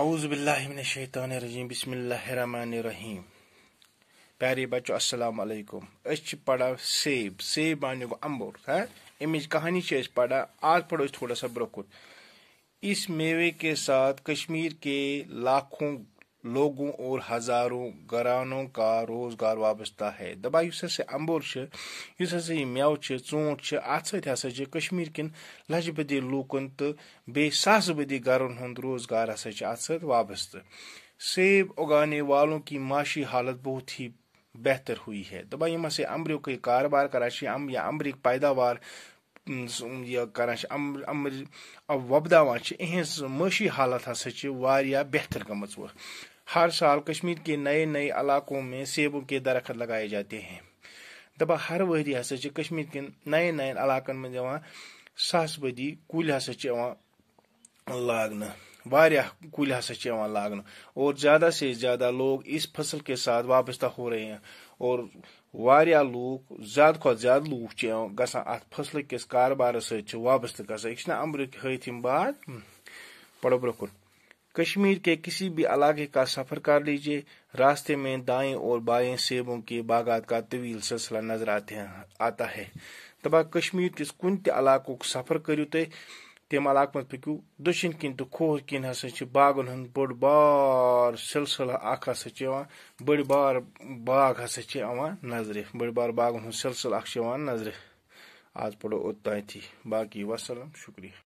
اعوذ باللہ من الشیطان الرجیم بسم اللہ الرحمن الرحیم پیارے بچو السلام علیکم اس چھ پڑا سیب سیب بانیو کو امبور ہاں؟ امیج کہانی چھے اس پڑا آج پڑا اس تھوڑا سا برکت اس میوے کے ساتھ کشمیر کے لاکھوں لوگوں اور ہزاروں گرانوں کا روزگار وابستہ ہے دپہ امبور اس ہسا یہ میو موٹ کشمیر کن لج بدی لوکن تو بی ساس بدی گرن ہند روزگار ہسا ات ست وابستہ سیب اگانے والوں کی معاشی حالت بہت ہی بہتر ہوئی ہے دپایا یہ امریق یہ کاروبار کرانک پیداوار یہ وپدوان اہن معاشی حالت ہسا چیز بہتر گم ہر سال کشمیر کے نئے نئے علاقوں میں سیبوں کے درخت لگائے جاتے ہیں دپا ہر وری ہسا کشمیر کے نئے نئے علاقن علقن ساس بدی کل ہسا کے واریاہ کل ہسا کے اور زیادہ سے زیادہ لوگ اس فصل کے ساتھ وابستہ ہو رہے ہیں اور وایا لوگ زیادہ کھت زیادہ لوگ گسان ات فصل کس کاربار ستر وابستہ گھسا یہ امرک ہاتھ بعد پڑو کن کشمیر کے کسی بھی علاقے کا سفر کر لیجئے راستے میں دائیں اور بائیں سیبوں کے باغات کا طویل سلسلہ نظر آتے ہیں آتا ہے تبا کشمیر کس کن تہ علاق سفر کرو تم علقہ مد پکو دشن کن تو کوہر کن ہسا کر باغن ہند بڑ بار ہسا اخا کی بڑ بار باغ ہسا کو نظر بڑ بار باغن ہند سلسلہ اخوا نظر آج پورو اوتھی باقی وسلم شکریہ